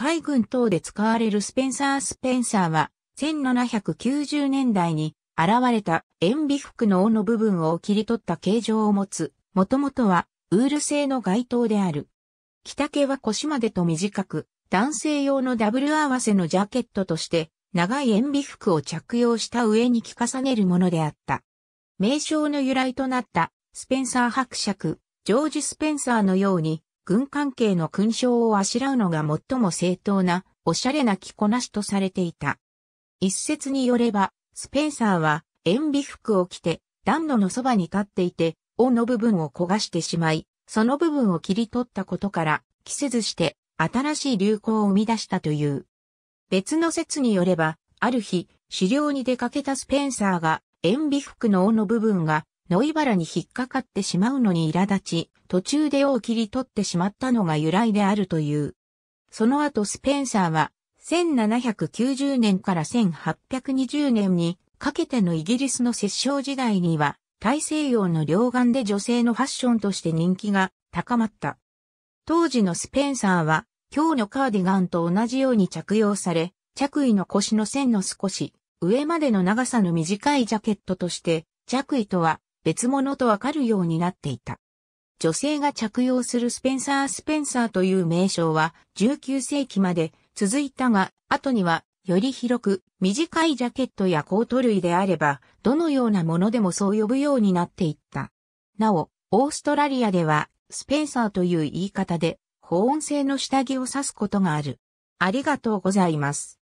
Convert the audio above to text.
海軍等で使われるスペンサー・スペンサーは、1790年代に現れた塩ビ服の尾の部分を切り取った形状を持つ、もともとはウール製の街灯である。着丈は腰までと短く、男性用のダブル合わせのジャケットとして、長い塩ビ服を着用した上に着重ねるものであった。名称の由来となった、スペンサー伯爵、ジョージ・スペンサーのように、軍関係の勲章をあしらうのが最も正当な、おしゃれな着こなしとされていた。一説によれば、スペンサーは、塩ビ服を着て、暖炉のそばに立っていて、尾の部分を焦がしてしまい、その部分を切り取ったことから、着せずして、新しい流行を生み出したという。別の説によれば、ある日、狩猟に出かけたスペンサーが、塩ビ服の尾の部分がノイバラに引っかかってしまうのに苛立ち、途中でを切り取ってしまったのが由来であるという。その後スペンサーは、1790年から1820年にかけてのイギリスの摂政時代には、大西洋の両岸で女性のファッションとして人気が高まった。当時のスペンサーは、今日のカーディガンと同じように着用され、着衣の腰の線の少し上までの長さの短いジャケットとして、着衣とは別物とわかるようになっていた。女性が着用するスペンサー・スペンサーという名称は19世紀まで続いたが、後にはより広く短いジャケットやコート類であれば、どのようなものでもそう呼ぶようになっていった。なお、オーストラリアではスペンサーという言い方で保温性の下着を指すことがある。ありがとうございます。